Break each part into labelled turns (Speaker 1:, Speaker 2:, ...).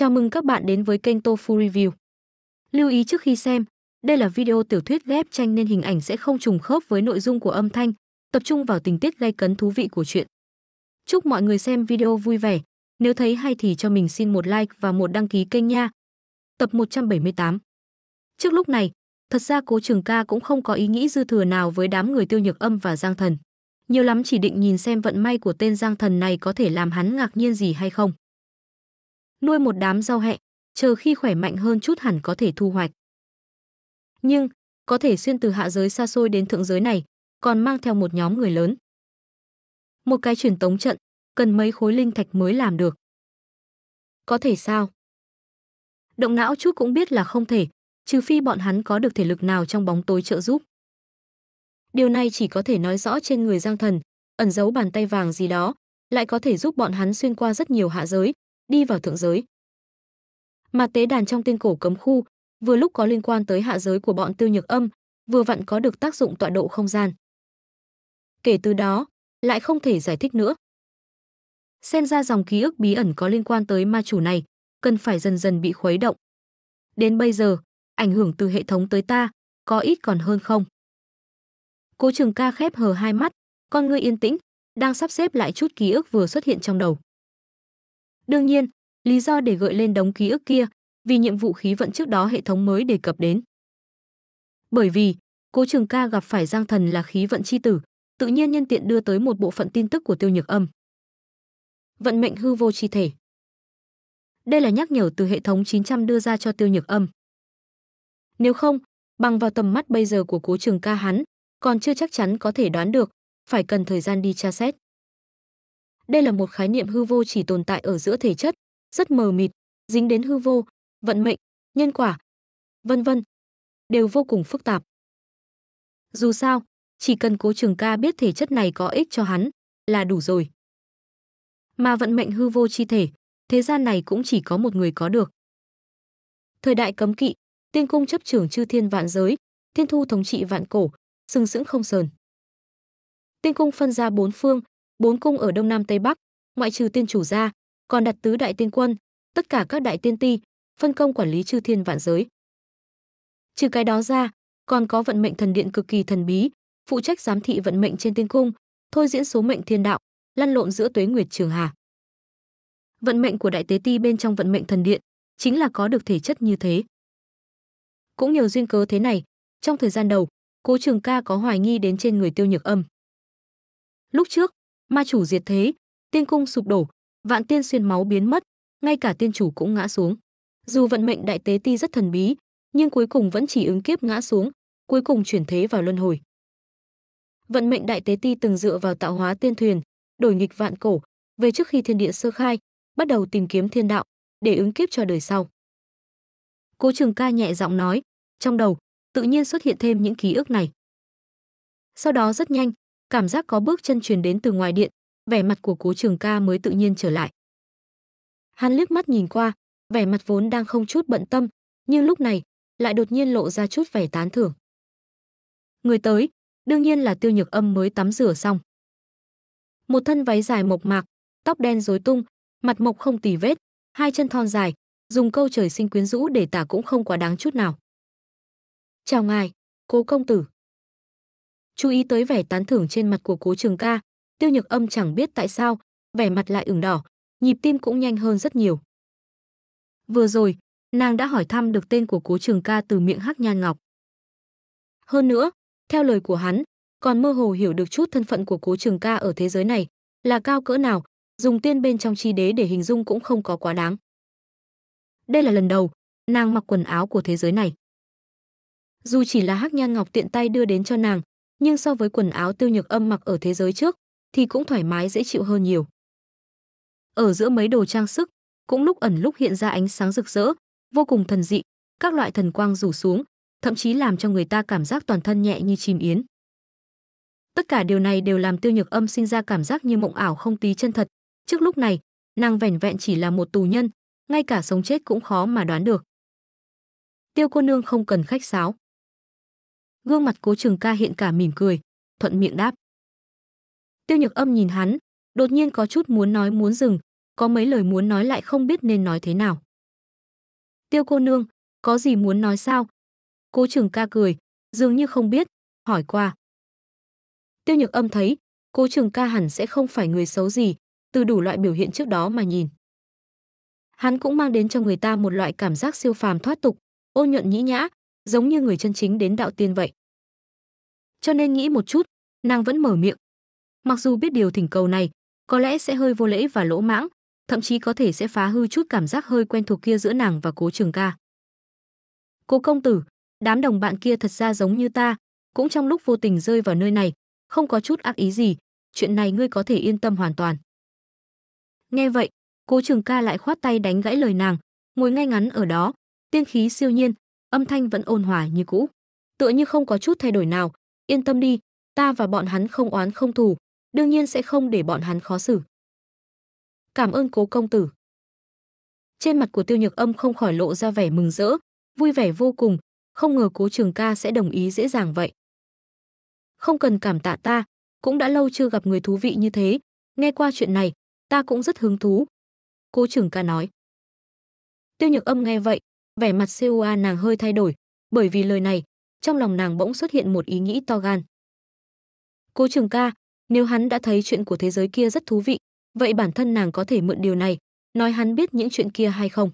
Speaker 1: Chào mừng các bạn đến với kênh Tofu Review. Lưu ý trước khi xem, đây là video tiểu thuyết ghép tranh nên hình ảnh sẽ không trùng khớp với nội dung của âm thanh, tập trung vào tình tiết gây cấn thú vị của chuyện. Chúc mọi người xem video vui vẻ, nếu thấy hay thì cho mình xin một like và một đăng ký kênh nha. Tập 178 Trước lúc này, thật ra cố trường ca cũng không có ý nghĩ dư thừa nào với đám người tiêu nhược âm và giang thần. Nhiều lắm chỉ định nhìn xem vận may của tên giang thần này có thể làm hắn ngạc nhiên gì hay không nuôi một đám rau hẹ, chờ khi khỏe mạnh hơn chút hẳn có thể thu hoạch. Nhưng, có thể xuyên từ hạ giới xa xôi đến thượng giới này, còn mang theo một nhóm người lớn. Một cái truyền tống trận, cần mấy khối linh thạch mới làm được. Có thể sao? Động não chút cũng biết là không thể, trừ phi bọn hắn có được thể lực nào trong bóng tối trợ giúp. Điều này chỉ có thể nói rõ trên người Giang Thần, ẩn giấu bàn tay vàng gì đó, lại có thể giúp bọn hắn xuyên qua rất nhiều hạ giới, đi vào thượng giới. Mà tế đàn trong tiên cổ cấm khu, vừa lúc có liên quan tới hạ giới của bọn Tiêu Nhược Âm, vừa vặn có được tác dụng tọa độ không gian. Kể từ đó, lại không thể giải thích nữa. Xem ra dòng ký ức bí ẩn có liên quan tới ma chủ này, cần phải dần dần bị khuấy động. Đến bây giờ, ảnh hưởng từ hệ thống tới ta, có ít còn hơn không? Cố Trường Ca khép hờ hai mắt, con ngươi yên tĩnh, đang sắp xếp lại chút ký ức vừa xuất hiện trong đầu. Đương nhiên, lý do để gợi lên đống ký ức kia, vì nhiệm vụ khí vận trước đó hệ thống mới đề cập đến. Bởi vì, Cố Trường Ca gặp phải Giang Thần là khí vận chi tử, tự nhiên nhân tiện đưa tới một bộ phận tin tức của Tiêu Nhược Âm. Vận mệnh hư vô chi thể. Đây là nhắc nhở từ hệ thống 900 đưa ra cho Tiêu Nhược Âm. Nếu không, bằng vào tầm mắt bây giờ của Cố Trường Ca hắn, còn chưa chắc chắn có thể đoán được, phải cần thời gian đi tra xét. Đây là một khái niệm hư vô chỉ tồn tại ở giữa thể chất, rất mờ mịt, dính đến hư vô, vận mệnh, nhân quả, vân vân, đều vô cùng phức tạp. Dù sao, chỉ cần Cố Trường Ca biết thể chất này có ích cho hắn là đủ rồi. Mà vận mệnh hư vô chi thể, thế gian này cũng chỉ có một người có được. Thời đại cấm kỵ, tiên cung chấp trưởng chư thiên vạn giới, thiên thu thống trị vạn cổ, sừng sững không sờn. Tiên cung phân ra bốn phương, bốn cung ở đông nam tây bắc, ngoại trừ tiên chủ ra, còn đặt tứ đại tiên quân, tất cả các đại tiên ti, phân công quản lý chư thiên vạn giới. Trừ cái đó ra, còn có vận mệnh thần điện cực kỳ thần bí, phụ trách giám thị vận mệnh trên tiên cung, thôi diễn số mệnh thiên đạo, lăn lộn giữa tuế nguyệt trường hà. Vận mệnh của đại tế ti bên trong vận mệnh thần điện chính là có được thể chất như thế. Cũng nhiều duyên cớ thế này, trong thời gian đầu, Cố Trường Ca có hoài nghi đến trên người Tiêu Nhược Âm. Lúc trước, ma chủ diệt thế, tiên cung sụp đổ, vạn tiên xuyên máu biến mất, ngay cả tiên chủ cũng ngã xuống. Dù vận mệnh đại tế ti rất thần bí, nhưng cuối cùng vẫn chỉ ứng kiếp ngã xuống, cuối cùng chuyển thế vào luân hồi. Vận mệnh đại tế ti từng dựa vào tạo hóa tiên thuyền, đổi nghịch vạn cổ, về trước khi thiên địa sơ khai, bắt đầu tìm kiếm thiên đạo để ứng kiếp cho đời sau. Cố Trường Ca nhẹ giọng nói, trong đầu tự nhiên xuất hiện thêm những ký ức này. Sau đó rất nhanh, cảm giác có bước chân truyền đến từ ngoài điện, vẻ mặt của Cố Trường Ca mới tự nhiên trở lại. Hắn liếc mắt nhìn qua, vẻ mặt vốn đang không chút bận tâm, nhưng lúc này lại đột nhiên lộ ra chút vẻ tán thưởng. Người tới, đương nhiên là Tiêu Nhược Âm mới tắm rửa xong. Một thân váy dài mộc mạc, tóc đen rối tung, mặt mộc không tì vết, hai chân thon dài, dùng câu trời sinh quyến rũ để tả cũng không quá đáng chút nào. "Chào ngài, Cố cô công tử." chú ý tới vẻ tán thưởng trên mặt của cố trường ca tiêu nhược âm chẳng biết tại sao vẻ mặt lại ửng đỏ nhịp tim cũng nhanh hơn rất nhiều vừa rồi nàng đã hỏi thăm được tên của cố trường ca từ miệng hắc nhan ngọc hơn nữa theo lời của hắn còn mơ hồ hiểu được chút thân phận của cố trường ca ở thế giới này là cao cỡ nào dùng tiên bên trong chi đế để hình dung cũng không có quá đáng đây là lần đầu nàng mặc quần áo của thế giới này dù chỉ là hắc nhan ngọc tiện tay đưa đến cho nàng nhưng so với quần áo tiêu nhược âm mặc ở thế giới trước thì cũng thoải mái dễ chịu hơn nhiều. Ở giữa mấy đồ trang sức, cũng lúc ẩn lúc hiện ra ánh sáng rực rỡ, vô cùng thần dị, các loại thần quang rủ xuống, thậm chí làm cho người ta cảm giác toàn thân nhẹ như chim yến. Tất cả điều này đều làm Tiêu Nhược Âm sinh ra cảm giác như mộng ảo không tí chân thật, trước lúc này, nàng vẻn vẹn chỉ là một tù nhân, ngay cả sống chết cũng khó mà đoán được. Tiêu cô nương không cần khách sáo. Gương mặt Cố Trường Ca hiện cả mỉm cười, thuận miệng đáp. Tiêu Nhược Âm nhìn hắn, đột nhiên có chút muốn nói muốn dừng, có mấy lời muốn nói lại không biết nên nói thế nào. Tiêu cô nương, có gì muốn nói sao? Cố Trường Ca cười, dường như không biết, hỏi qua. Tiêu Nhược Âm thấy, Cố Trường Ca hẳn sẽ không phải người xấu gì, từ đủ loại biểu hiện trước đó mà nhìn. Hắn cũng mang đến cho người ta một loại cảm giác siêu phàm thoát tục, ôn nhuận nhĩ nhã, giống như người chân chính đến đạo tiên vậy. Cho nên nghĩ một chút, nàng vẫn mở miệng. Mặc dù biết điều thỉnh cầu này có lẽ sẽ hơi vô lễ và lỗ mãng, thậm chí có thể sẽ phá hư chút cảm giác hơi quen thuộc kia giữa nàng và Cố Trường Ca. "Cố công tử, đám đồng bạn kia thật ra giống như ta, cũng trong lúc vô tình rơi vào nơi này, không có chút ác ý gì, chuyện này ngươi có thể yên tâm hoàn toàn." Nghe vậy, Cố Trường Ca lại khoát tay đánh gãy lời nàng, ngồi ngay ngắn ở đó, tiên khí siêu nhiên, âm thanh vẫn ôn hòa như cũ tựa như không có chút thay đổi nào yên tâm đi ta và bọn hắn không oán không thù đương nhiên sẽ không để bọn hắn khó xử cảm ơn cố công tử trên mặt của tiêu nhược âm không khỏi lộ ra vẻ mừng rỡ vui vẻ vô cùng không ngờ cố trường ca sẽ đồng ý dễ dàng vậy không cần cảm tạ ta cũng đã lâu chưa gặp người thú vị như thế nghe qua chuyện này ta cũng rất hứng thú cố trường ca nói tiêu nhược âm nghe vậy Vẻ mặt Seoa nàng hơi thay đổi, bởi vì lời này, trong lòng nàng bỗng xuất hiện một ý nghĩ to gan. Cố Trường Ca, nếu hắn đã thấy chuyện của thế giới kia rất thú vị, vậy bản thân nàng có thể mượn điều này, nói hắn biết những chuyện kia hay không.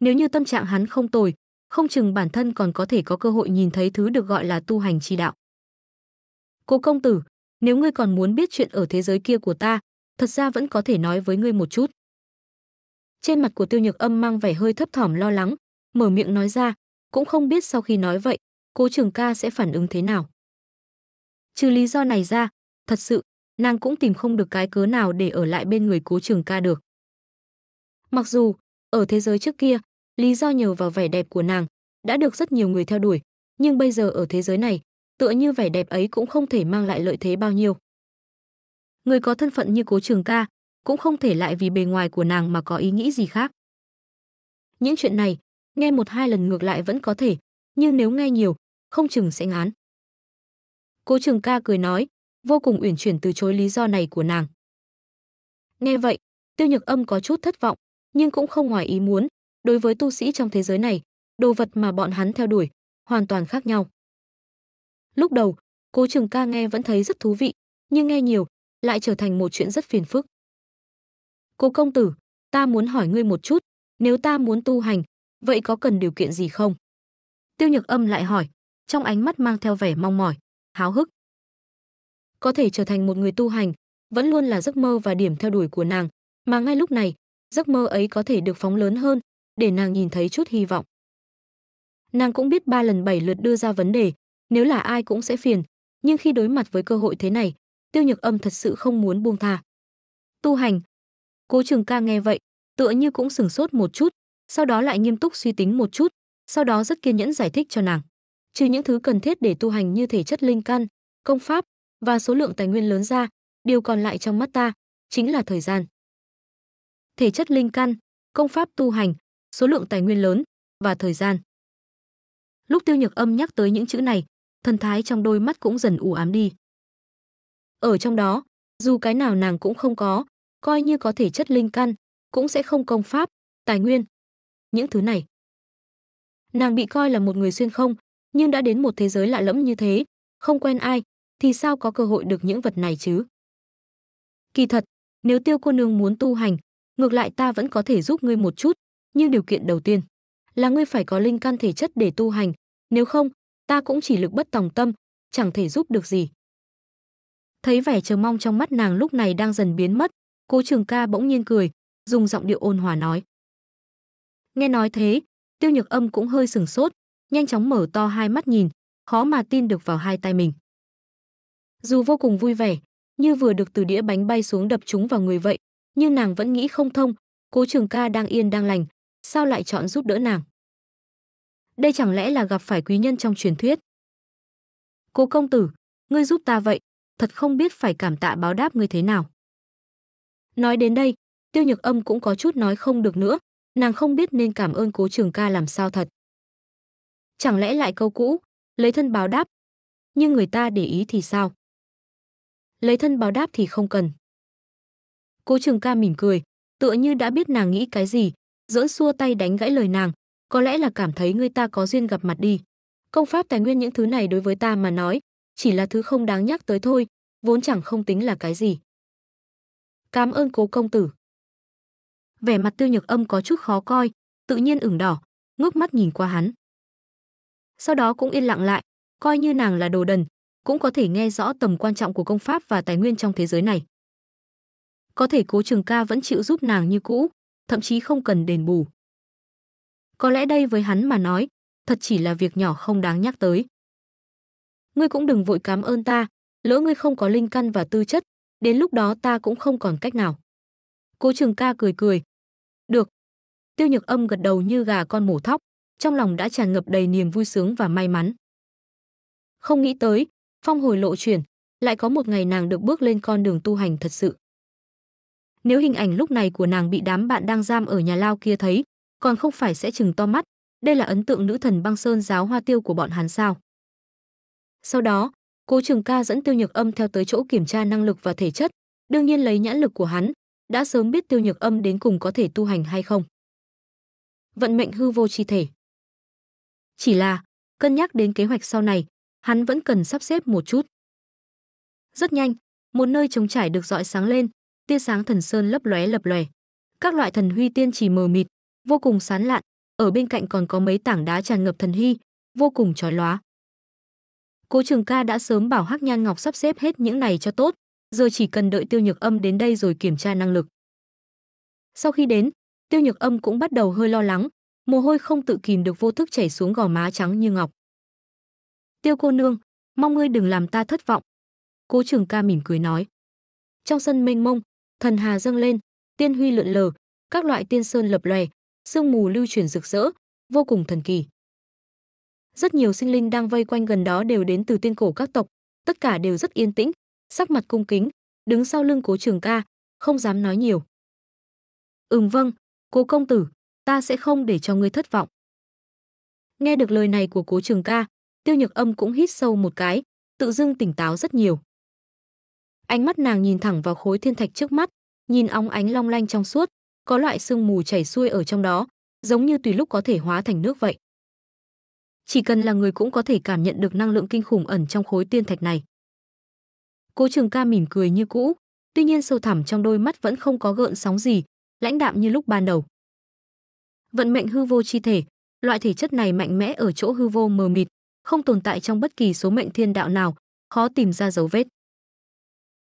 Speaker 1: Nếu như tâm trạng hắn không tồi, không chừng bản thân còn có thể có cơ hội nhìn thấy thứ được gọi là tu hành chi đạo. Cố công tử, nếu ngươi còn muốn biết chuyện ở thế giới kia của ta, thật ra vẫn có thể nói với ngươi một chút. Trên mặt của Tiêu Nhược Âm mang vẻ hơi thấp thỏm lo lắng, mở miệng nói ra, cũng không biết sau khi nói vậy, Cố Trường Ca sẽ phản ứng thế nào. Trừ lý do này ra, thật sự, nàng cũng tìm không được cái cớ nào để ở lại bên người Cố Trường Ca được. Mặc dù, ở thế giới trước kia, lý do nhờ vào vẻ đẹp của nàng đã được rất nhiều người theo đuổi, nhưng bây giờ ở thế giới này, tựa như vẻ đẹp ấy cũng không thể mang lại lợi thế bao nhiêu. Người có thân phận như Cố Trường Ca, cũng không thể lại vì bề ngoài của nàng mà có ý nghĩ gì khác. Những chuyện này, nghe một hai lần ngược lại vẫn có thể, nhưng nếu nghe nhiều, không chừng sẽ ngán. Cố Trường Ca cười nói, vô cùng uyển chuyển từ chối lý do này của nàng. Nghe vậy, Tiêu Nhược Âm có chút thất vọng, nhưng cũng không ngoài ý muốn, đối với tu sĩ trong thế giới này, đồ vật mà bọn hắn theo đuổi hoàn toàn khác nhau. Lúc đầu, Cố Trường Ca nghe vẫn thấy rất thú vị, nhưng nghe nhiều lại trở thành một chuyện rất phiền phức. Cô công tử, ta muốn hỏi ngươi một chút, nếu ta muốn tu hành, vậy có cần điều kiện gì không? Tiêu nhược âm lại hỏi, trong ánh mắt mang theo vẻ mong mỏi, háo hức. Có thể trở thành một người tu hành, vẫn luôn là giấc mơ và điểm theo đuổi của nàng, mà ngay lúc này, giấc mơ ấy có thể được phóng lớn hơn, để nàng nhìn thấy chút hy vọng. Nàng cũng biết ba lần bảy lượt đưa ra vấn đề, nếu là ai cũng sẽ phiền, nhưng khi đối mặt với cơ hội thế này, Tiêu Nhược Âm thật sự không muốn buông tha. Tu hành, Cố Trường Ca nghe vậy, tựa như cũng sửng sốt một chút, sau đó lại nghiêm túc suy tính một chút, sau đó rất kiên nhẫn giải thích cho nàng. Trừ những thứ cần thiết để tu hành như thể chất linh căn, công pháp và số lượng tài nguyên lớn ra, điều còn lại trong mắt ta chính là thời gian. Thể chất linh căn, công pháp tu hành, số lượng tài nguyên lớn và thời gian. Lúc Tiêu Nhược Âm nhắc tới những chữ này, thần thái trong đôi mắt cũng dần u ám đi. Ở trong đó, dù cái nào nàng cũng không có, coi như có thể chất linh căn, cũng sẽ không công pháp, tài nguyên. Những thứ này. Nàng bị coi là một người xuyên không, nhưng đã đến một thế giới lạ lẫm như thế, không quen ai, thì sao có cơ hội được những vật này chứ? Kỳ thật, nếu tiêu cô nương muốn tu hành, ngược lại ta vẫn có thể giúp ngươi một chút, nhưng điều kiện đầu tiên là ngươi phải có linh căn thể chất để tu hành, nếu không, ta cũng chỉ lực bất tòng tâm, chẳng thể giúp được gì. Thấy vẻ chờ mong trong mắt nàng lúc này đang dần biến mất, Cố Trường Ca bỗng nhiên cười, dùng giọng điệu ôn hòa nói. Nghe nói thế, Tiêu Nhược Âm cũng hơi sừng sốt, nhanh chóng mở to hai mắt nhìn, khó mà tin được vào hai tay mình. Dù vô cùng vui vẻ, như vừa được từ đĩa bánh bay xuống đập chúng vào người vậy, nhưng nàng vẫn nghĩ không thông, Cố Trường Ca đang yên đang lành, sao lại chọn giúp đỡ nàng? Đây chẳng lẽ là gặp phải quý nhân trong truyền thuyết? Cố công tử, ngươi giúp ta vậy, thật không biết phải cảm tạ báo đáp ngươi thế nào. Nói đến đây, Tiêu Nhược Âm cũng có chút nói không được nữa, nàng không biết nên cảm ơn Cố Trường Ca làm sao thật. Chẳng lẽ lại câu cũ, lấy thân báo đáp, nhưng người ta để ý thì sao? Lấy thân báo đáp thì không cần. Cố Trường Ca mỉm cười, tựa như đã biết nàng nghĩ cái gì, giỡn xua tay đánh gãy lời nàng, có lẽ là cảm thấy người ta có duyên gặp mặt đi. Công pháp tài nguyên những thứ này đối với ta mà nói, chỉ là thứ không đáng nhắc tới thôi, vốn chẳng không tính là cái gì. Cảm ơn cố công tử. Vẻ mặt tiêu nhược âm có chút khó coi, tự nhiên ửng đỏ, ngước mắt nhìn qua hắn. Sau đó cũng yên lặng lại, coi như nàng là đồ đần, cũng có thể nghe rõ tầm quan trọng của công pháp và tài nguyên trong thế giới này. Có thể cố trường ca vẫn chịu giúp nàng như cũ, thậm chí không cần đền bù. Có lẽ đây với hắn mà nói, thật chỉ là việc nhỏ không đáng nhắc tới. Ngươi cũng đừng vội cảm ơn ta, lỡ ngươi không có linh căn và tư chất, Đến lúc đó ta cũng không còn cách nào. Cố Trường Ca cười cười. Được. Tiêu Nhược Âm gật đầu như gà con mổ thóc, trong lòng đã tràn ngập đầy niềm vui sướng và may mắn. Không nghĩ tới, phong hồi lộ chuyển, lại có một ngày nàng được bước lên con đường tu hành thật sự. Nếu hình ảnh lúc này của nàng bị đám bạn đang giam ở nhà lao kia thấy, còn không phải sẽ chừng to mắt, đây là ấn tượng nữ thần băng sơn giáo hoa tiêu của bọn hắn sao. Sau đó, Cố Trường Ca dẫn Tiêu Nhược Âm theo tới chỗ kiểm tra năng lực và thể chất, đương nhiên lấy nhãn lực của hắn, đã sớm biết Tiêu Nhược Âm đến cùng có thể tu hành hay không. Vận mệnh hư vô chi thể. Chỉ là, cân nhắc đến kế hoạch sau này, hắn vẫn cần sắp xếp một chút. Rất nhanh, một nơi trống trải được dọi sáng lên, tia sáng thần sơn lấp lóe lập lòe. Các loại thần huy tiên chỉ mờ mịt, vô cùng sán lạn, ở bên cạnh còn có mấy tảng đá tràn ngập thần huy, vô cùng chói lóa. Cố Trường Ca đã sớm bảo Hắc Nhan Ngọc sắp xếp hết những này cho tốt, giờ chỉ cần đợi Tiêu Nhược Âm đến đây rồi kiểm tra năng lực. Sau khi đến, Tiêu Nhược Âm cũng bắt đầu hơi lo lắng, mồ hôi không tự kìm được vô thức chảy xuống gò má trắng như ngọc. "Tiêu cô nương, mong ngươi đừng làm ta thất vọng." Cố Trường Ca mỉm cười nói. Trong sân mênh mông, thần hà dâng lên, tiên huy lượn lờ, các loại tiên sơn lập lòe, sương mù lưu chuyển rực rỡ, vô cùng thần kỳ. Rất nhiều sinh linh đang vây quanh gần đó đều đến từ tiên cổ các tộc, tất cả đều rất yên tĩnh, sắc mặt cung kính, đứng sau lưng Cố Trường Ca, không dám nói nhiều. "Ừm vâng, Cố công tử, ta sẽ không để cho ngươi thất vọng." Nghe được lời này của Cố Trường Ca, Tiêu Nhược Âm cũng hít sâu một cái, tự dưng tỉnh táo rất nhiều. Ánh mắt nàng nhìn thẳng vào khối thiên thạch trước mắt, nhìn óng ánh long lanh trong suốt, có loại sương mù chảy xuôi ở trong đó, giống như tùy lúc có thể hóa thành nước vậy chỉ cần là người cũng có thể cảm nhận được năng lượng kinh khủng ẩn trong khối tiên thạch này. Cố Trường Ca mỉm cười như cũ, tuy nhiên sâu thẳm trong đôi mắt vẫn không có gợn sóng gì, lãnh đạm như lúc ban đầu. Vận mệnh hư vô chi thể, loại thể chất này mạnh mẽ ở chỗ hư vô mờ mịt, không tồn tại trong bất kỳ số mệnh thiên đạo nào, khó tìm ra dấu vết.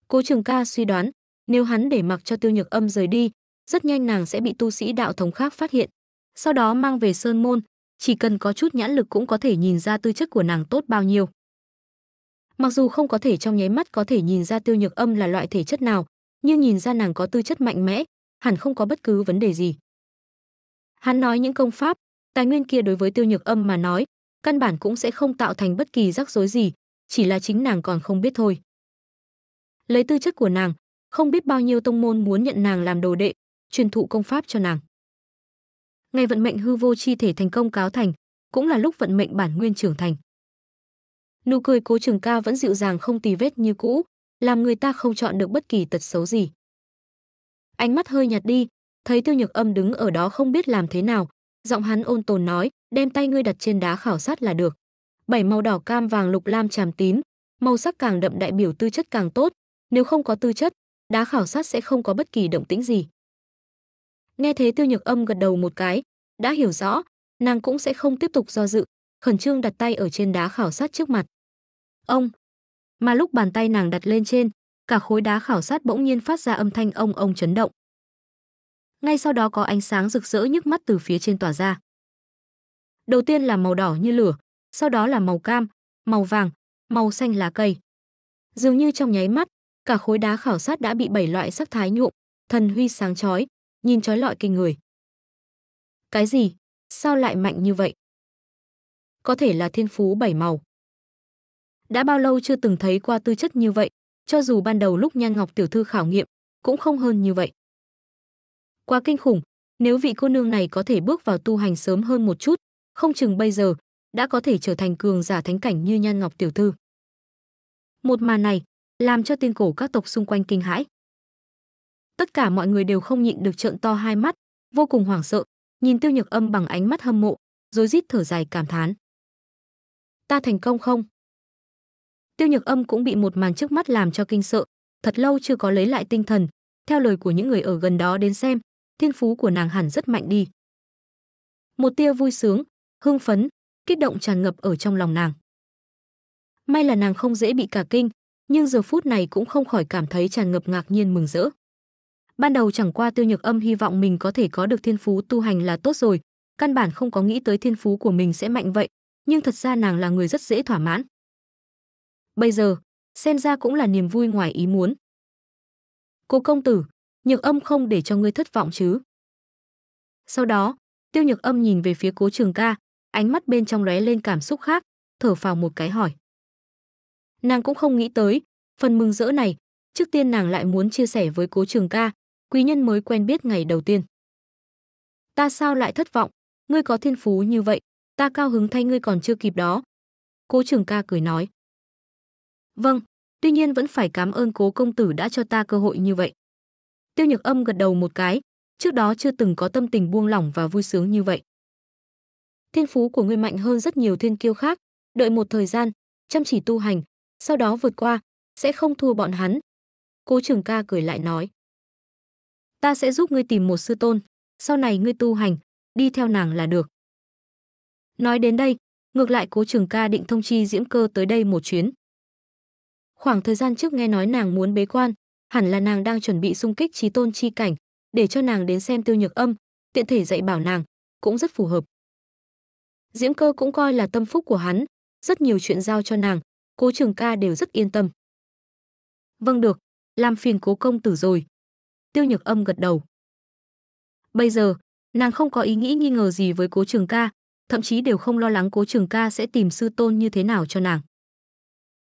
Speaker 1: Cố Trường Ca suy đoán, nếu hắn để mặc cho Tiêu Nhược Âm rời đi, rất nhanh nàng sẽ bị tu sĩ đạo thống khác phát hiện, sau đó mang về sơn môn, chỉ cần có chút nhãn lực cũng có thể nhìn ra tư chất của nàng tốt bao nhiêu. Mặc dù không có thể trong nháy mắt có thể nhìn ra Tiêu Nhược Âm là loại thể chất nào, nhưng nhìn ra nàng có tư chất mạnh mẽ, hẳn không có bất cứ vấn đề gì. Hắn nói những công pháp, tài nguyên kia đối với Tiêu Nhược Âm mà nói, căn bản cũng sẽ không tạo thành bất kỳ rắc rối gì, chỉ là chính nàng còn không biết thôi. Lấy tư chất của nàng, không biết bao nhiêu tông môn muốn nhận nàng làm đồ đệ, truyền thụ công pháp cho nàng ngày vận mệnh hư vô chi thể thành công cáo thành, cũng là lúc vận mệnh bản nguyên trưởng thành. Nụ cười Cố Trường Ca vẫn dịu dàng không tì vết như cũ, làm người ta không chọn được bất kỳ tật xấu gì. Ánh mắt hơi nhạt đi, thấy Tiêu Nhược Âm đứng ở đó không biết làm thế nào, giọng hắn ôn tồn nói, đem tay ngươi đặt trên đá khảo sát là được. Bảy màu đỏ cam vàng lục lam tràm tím, màu sắc càng đậm đại biểu tư chất càng tốt, nếu không có tư chất, đá khảo sát sẽ không có bất kỳ động tĩnh gì. Nghe thế Tiêu Nhược Âm gật đầu một cái, đã hiểu rõ, nàng cũng sẽ không tiếp tục do dự, khẩn trương đặt tay ở trên đá khảo sát trước mặt. Ông. Mà lúc bàn tay nàng đặt lên trên, cả khối đá khảo sát bỗng nhiên phát ra âm thanh ông ông chấn động. Ngay sau đó có ánh sáng rực rỡ nhức mắt từ phía trên tỏa ra. Đầu tiên là màu đỏ như lửa, sau đó là màu cam, màu vàng, màu xanh lá cây. Dường như trong nháy mắt, cả khối đá khảo sát đã bị bảy loại sắc thái nhuộm, thần huy sáng chói, nhìn trói lọi kinh người. Cái gì? Sao lại mạnh như vậy? Có thể là thiên phú bảy màu. Đã bao lâu chưa từng thấy qua tư chất như vậy, cho dù ban đầu lúc Nhan Ngọc tiểu thư khảo nghiệm, cũng không hơn như vậy. Quá kinh khủng, nếu vị cô nương này có thể bước vào tu hành sớm hơn một chút, không chừng bây giờ đã có thể trở thành cường giả thánh cảnh như Nhan Ngọc tiểu thư. Một màn này làm cho tiên cổ các tộc xung quanh kinh hãi tất cả mọi người đều không nhịn được trợn to hai mắt, vô cùng hoảng sợ, nhìn Tiêu Nhược Âm bằng ánh mắt hâm mộ, rồi rít thở dài cảm thán. Ta thành công không? Tiêu Nhược Âm cũng bị một màn trước mắt làm cho kinh sợ, thật lâu chưa có lấy lại tinh thần, theo lời của những người ở gần đó đến xem, thiên phú của nàng hẳn rất mạnh đi. Một tia vui sướng, hưng phấn, kích động tràn ngập ở trong lòng nàng. May là nàng không dễ bị cả kinh, nhưng giờ phút này cũng không khỏi cảm thấy tràn ngập ngạc nhiên mừng rỡ ban đầu chẳng qua tiêu nhược âm hy vọng mình có thể có được thiên phú tu hành là tốt rồi căn bản không có nghĩ tới thiên phú của mình sẽ mạnh vậy nhưng thật ra nàng là người rất dễ thỏa mãn bây giờ xem ra cũng là niềm vui ngoài ý muốn cô công tử nhược âm không để cho ngươi thất vọng chứ sau đó tiêu nhược âm nhìn về phía cố trường ca ánh mắt bên trong lóe lên cảm xúc khác thở phào một cái hỏi nàng cũng không nghĩ tới phần mừng rỡ này trước tiên nàng lại muốn chia sẻ với cố trường ca quý nhân mới quen biết ngày đầu tiên. Ta sao lại thất vọng, ngươi có thiên phú như vậy, ta cao hứng thay ngươi còn chưa kịp đó. Cố trường ca cười nói. Vâng, tuy nhiên vẫn phải cảm ơn cố công tử đã cho ta cơ hội như vậy. Tiêu nhược âm gật đầu một cái, trước đó chưa từng có tâm tình buông lỏng và vui sướng như vậy. Thiên phú của ngươi mạnh hơn rất nhiều thiên kiêu khác, đợi một thời gian, chăm chỉ tu hành, sau đó vượt qua, sẽ không thua bọn hắn. Cố trường ca cười lại nói ta sẽ giúp ngươi tìm một sư tôn, sau này ngươi tu hành, đi theo nàng là được. Nói đến đây, ngược lại Cố Trường Ca định thông chi Diễm Cơ tới đây một chuyến. Khoảng thời gian trước nghe nói nàng muốn bế quan, hẳn là nàng đang chuẩn bị xung kích trí tôn chi cảnh, để cho nàng đến xem Tiêu Nhược Âm, tiện thể dạy bảo nàng, cũng rất phù hợp. Diễm Cơ cũng coi là tâm phúc của hắn, rất nhiều chuyện giao cho nàng, Cố Trường Ca đều rất yên tâm. Vâng được, làm phiền Cố công tử rồi, Tiêu Nhược Âm gật đầu. Bây giờ, nàng không có ý nghĩ nghi ngờ gì với Cố Trường Ca, thậm chí đều không lo lắng Cố Trường Ca sẽ tìm sư tôn như thế nào cho nàng.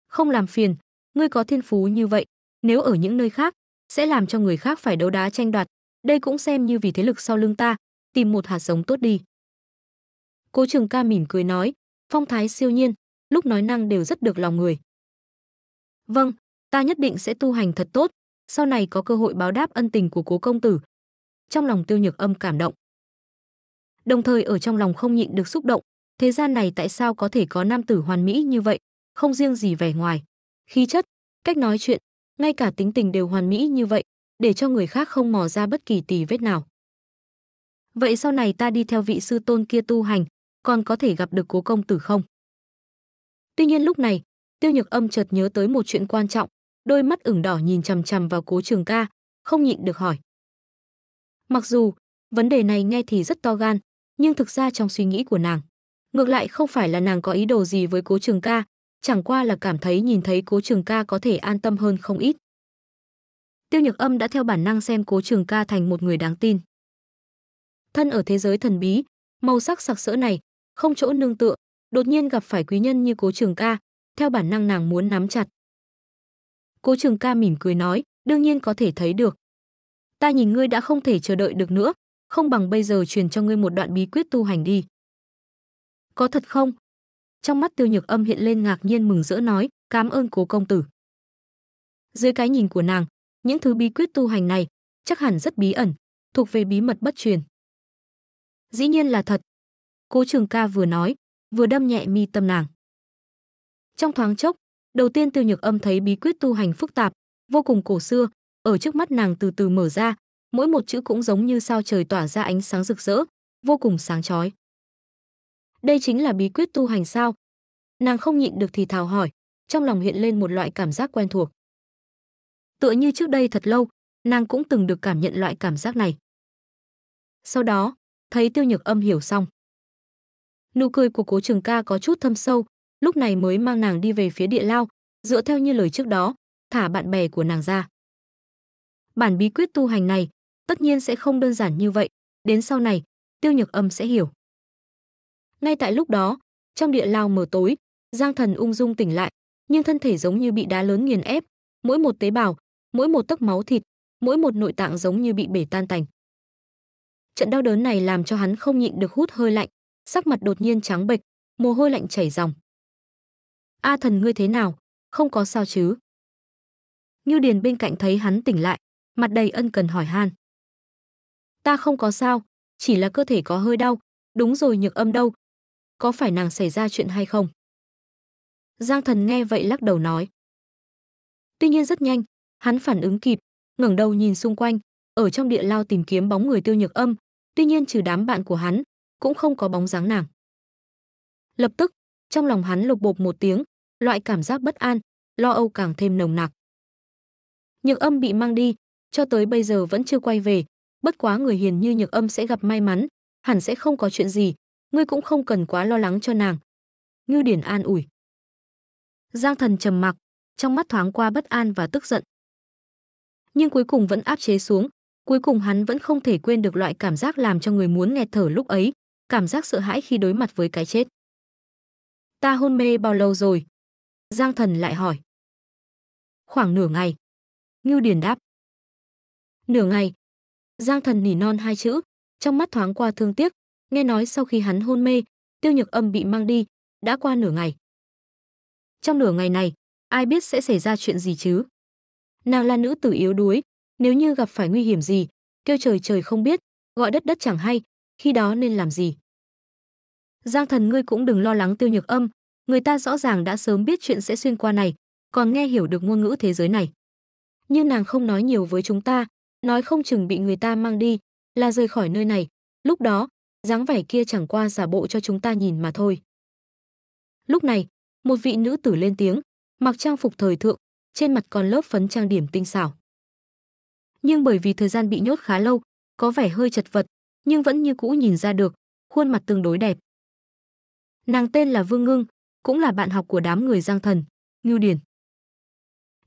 Speaker 1: Không làm phiền, ngươi có thiên phú như vậy, nếu ở những nơi khác sẽ làm cho người khác phải đấu đá tranh đoạt, đây cũng xem như vì thế lực sau lưng ta, tìm một hạt giống tốt đi. Cố Trường Ca mỉm cười nói, phong thái siêu nhiên, lúc nói năng đều rất được lòng người. Vâng, ta nhất định sẽ tu hành thật tốt, sau này có cơ hội báo đáp ân tình của cố công tử. Trong lòng Tiêu Nhược Âm cảm động. Đồng thời ở trong lòng không nhịn được xúc động, thế gian này tại sao có thể có nam tử hoàn mỹ như vậy, không riêng gì vẻ ngoài, khí chất, cách nói chuyện, ngay cả tính tình đều hoàn mỹ như vậy, để cho người khác không mò ra bất kỳ tì vết nào. Vậy sau này ta đi theo vị sư tôn kia tu hành, còn có thể gặp được cố công tử không? Tuy nhiên lúc này, Tiêu Nhược Âm chợt nhớ tới một chuyện quan trọng, đôi mắt ửng đỏ nhìn chằm chằm vào Cố Trường Ca, không nhịn được hỏi. Mặc dù, vấn đề này nghe thì rất to gan, nhưng thực ra trong suy nghĩ của nàng, ngược lại không phải là nàng có ý đồ gì với Cố Trường Ca, chẳng qua là cảm thấy nhìn thấy Cố Trường Ca có thể an tâm hơn không ít. Tiêu Nhược Âm đã theo bản năng xem Cố Trường Ca thành một người đáng tin. Thân ở thế giới thần bí, màu sắc sặc sỡ này, không chỗ nương tựa, đột nhiên gặp phải quý nhân như Cố Trường Ca, theo bản năng nàng muốn nắm chặt. Cố Trường Ca mỉm cười nói, đương nhiên có thể thấy được. Ta nhìn ngươi đã không thể chờ đợi được nữa, không bằng bây giờ truyền cho ngươi một đoạn bí quyết tu hành đi. Có thật không? Trong mắt Tiêu Nhược Âm hiện lên ngạc nhiên mừng rỡ nói, cảm ơn Cố công tử. Dưới cái nhìn của nàng, những thứ bí quyết tu hành này chắc hẳn rất bí ẩn, thuộc về bí mật bất truyền. Dĩ nhiên là thật. Cố Trường Ca vừa nói, vừa đâm nhẹ mi tâm nàng. Trong thoáng chốc, Đầu tiên Tiêu Nhược Âm thấy bí quyết tu hành phức tạp, vô cùng cổ xưa, ở trước mắt nàng từ từ mở ra, mỗi một chữ cũng giống như sao trời tỏa ra ánh sáng rực rỡ, vô cùng sáng chói. Đây chính là bí quyết tu hành sao? Nàng không nhịn được thì thào hỏi, trong lòng hiện lên một loại cảm giác quen thuộc. Tựa như trước đây thật lâu, nàng cũng từng được cảm nhận loại cảm giác này. Sau đó, thấy Tiêu Nhược Âm hiểu xong. Nụ cười của Cố Trường Ca có chút thâm sâu, lúc này mới mang nàng đi về phía địa lao, dựa theo như lời trước đó, thả bạn bè của nàng ra. Bản bí quyết tu hành này, tất nhiên sẽ không đơn giản như vậy, đến sau này, Tiêu Nhược Âm sẽ hiểu. Ngay tại lúc đó, trong địa lao mờ tối, Giang Thần ung dung tỉnh lại, nhưng thân thể giống như bị đá lớn nghiền ép, mỗi một tế bào, mỗi một tấc máu thịt, mỗi một nội tạng giống như bị bể tan tành. Trận đau đớn này làm cho hắn không nhịn được hút hơi lạnh, sắc mặt đột nhiên trắng bệch, mồ hôi lạnh chảy ròng a thần ngươi thế nào không có sao chứ như điền bên cạnh thấy hắn tỉnh lại mặt đầy ân cần hỏi han ta không có sao chỉ là cơ thể có hơi đau đúng rồi nhược âm đâu có phải nàng xảy ra chuyện hay không giang thần nghe vậy lắc đầu nói tuy nhiên rất nhanh hắn phản ứng kịp ngẩng đầu nhìn xung quanh ở trong địa lao tìm kiếm bóng người tiêu nhược âm tuy nhiên trừ đám bạn của hắn cũng không có bóng dáng nàng lập tức trong lòng hắn lục bột một tiếng, loại cảm giác bất an, lo âu càng thêm nồng nặc. Nhược âm bị mang đi, cho tới bây giờ vẫn chưa quay về, bất quá người hiền như nhược âm sẽ gặp may mắn, hẳn sẽ không có chuyện gì, ngươi cũng không cần quá lo lắng cho nàng. Ngưu Điển an ủi. Giang thần trầm mặc, trong mắt thoáng qua bất an và tức giận. Nhưng cuối cùng vẫn áp chế xuống, cuối cùng hắn vẫn không thể quên được loại cảm giác làm cho người muốn nghẹt thở lúc ấy, cảm giác sợ hãi khi đối mặt với cái chết. Ta hôn mê bao lâu rồi? Giang thần lại hỏi. Khoảng nửa ngày. Ngưu Điền đáp. Nửa ngày. Giang thần nỉ non hai chữ, trong mắt thoáng qua thương tiếc, nghe nói sau khi hắn hôn mê, tiêu nhược âm bị mang đi, đã qua nửa ngày. Trong nửa ngày này, ai biết sẽ xảy ra chuyện gì chứ? Nàng là nữ tử yếu đuối, nếu như gặp phải nguy hiểm gì, kêu trời trời không biết, gọi đất đất chẳng hay, khi đó nên làm gì? Giang thần ngươi cũng đừng lo lắng tiêu nhược âm, người ta rõ ràng đã sớm biết chuyện sẽ xuyên qua này, còn nghe hiểu được ngôn ngữ thế giới này. Như nàng không nói nhiều với chúng ta, nói không chừng bị người ta mang đi, là rời khỏi nơi này, lúc đó, dáng vẻ kia chẳng qua giả bộ cho chúng ta nhìn mà thôi. Lúc này, một vị nữ tử lên tiếng, mặc trang phục thời thượng, trên mặt còn lớp phấn trang điểm tinh xảo. Nhưng bởi vì thời gian bị nhốt khá lâu, có vẻ hơi chật vật, nhưng vẫn như cũ nhìn ra được, khuôn mặt tương đối đẹp. Nàng tên là Vương Ngưng, cũng là bạn học của đám người Giang Thần, Ngưu Điển.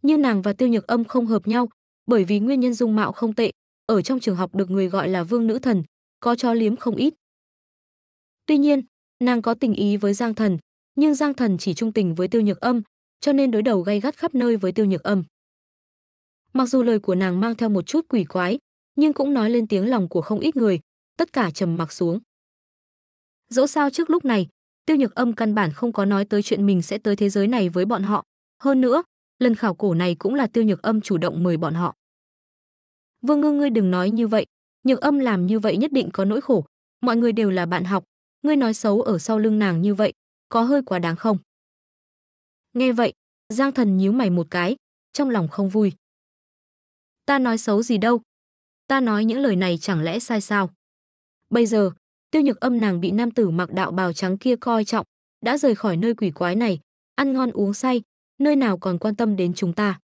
Speaker 1: Như nàng và Tiêu Nhược Âm không hợp nhau, bởi vì nguyên nhân dung mạo không tệ, ở trong trường học được người gọi là Vương Nữ Thần, có cho liếm không ít. Tuy nhiên, nàng có tình ý với Giang Thần, nhưng Giang Thần chỉ trung tình với Tiêu Nhược Âm, cho nên đối đầu gay gắt khắp nơi với Tiêu Nhược Âm. Mặc dù lời của nàng mang theo một chút quỷ quái, nhưng cũng nói lên tiếng lòng của không ít người, tất cả trầm mặc xuống. Dẫu sao trước lúc này, Tiêu Nhược Âm căn bản không có nói tới chuyện mình sẽ tới thế giới này với bọn họ, hơn nữa, lần khảo cổ này cũng là Tiêu Nhược Âm chủ động mời bọn họ. Vương Ngư ngươi đừng nói như vậy, Nhược Âm làm như vậy nhất định có nỗi khổ, mọi người đều là bạn học, ngươi nói xấu ở sau lưng nàng như vậy, có hơi quá đáng không? Nghe vậy, Giang Thần nhíu mày một cái, trong lòng không vui. Ta nói xấu gì đâu? Ta nói những lời này chẳng lẽ sai sao? Bây giờ, Tiêu Nhược Âm nàng bị nam tử mặc đạo bào trắng kia coi trọng, đã rời khỏi nơi quỷ quái này, ăn ngon uống say, nơi nào còn quan tâm đến chúng ta.